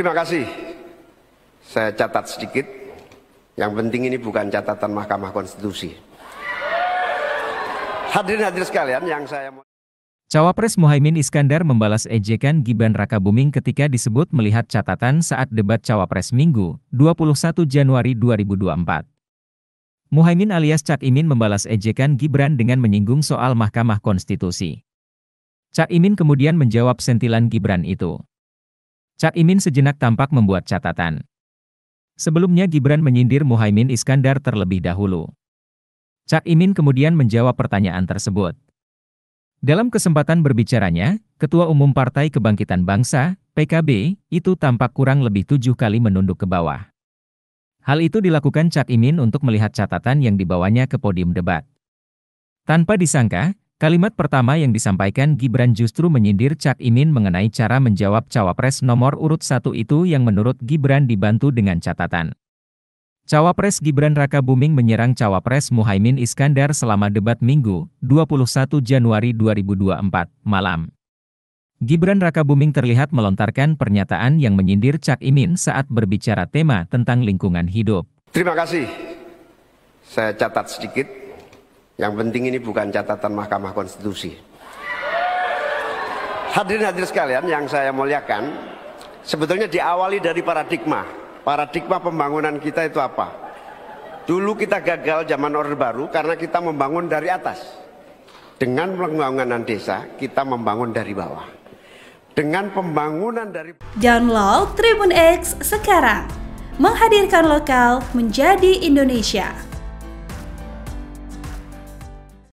Terima kasih. Saya catat sedikit. Yang penting ini bukan catatan Mahkamah Konstitusi. Hadirin hadir sekalian yang saya mau Cawapres Muhaimin Iskandar membalas ejekan Gibran Rakabuming ketika disebut melihat catatan saat debat Cawapres Minggu, 21 Januari 2024. Muhaimin alias Cak Imin membalas ejekan Gibran dengan menyinggung soal Mahkamah Konstitusi. Cak Imin kemudian menjawab sentilan Gibran itu. Cak Imin sejenak tampak membuat catatan. Sebelumnya Gibran menyindir Muhaimin Iskandar terlebih dahulu. Cak Imin kemudian menjawab pertanyaan tersebut. Dalam kesempatan berbicaranya, Ketua Umum Partai Kebangkitan Bangsa, PKB, itu tampak kurang lebih tujuh kali menunduk ke bawah. Hal itu dilakukan Cak Imin untuk melihat catatan yang dibawanya ke podium debat. Tanpa disangka, Kalimat pertama yang disampaikan Gibran justru menyindir Cak Imin mengenai cara menjawab cawapres nomor urut satu itu yang menurut Gibran dibantu dengan catatan. Cawapres Gibran Raka Buming menyerang cawapres Muhaimin Iskandar selama debat Minggu, 21 Januari 2024, malam. Gibran Raka Buming terlihat melontarkan pernyataan yang menyindir Cak Imin saat berbicara tema tentang lingkungan hidup. Terima kasih. Saya catat sedikit yang penting ini bukan catatan Mahkamah Konstitusi. Hadirin hadir sekalian yang saya muliakan, sebetulnya diawali dari paradigma. Paradigma pembangunan kita itu apa? Dulu kita gagal zaman Orde Baru karena kita membangun dari atas. Dengan pembangunan desa, kita membangun dari bawah. Dengan pembangunan dari Download Tribun X sekarang menghadirkan lokal menjadi Indonesia.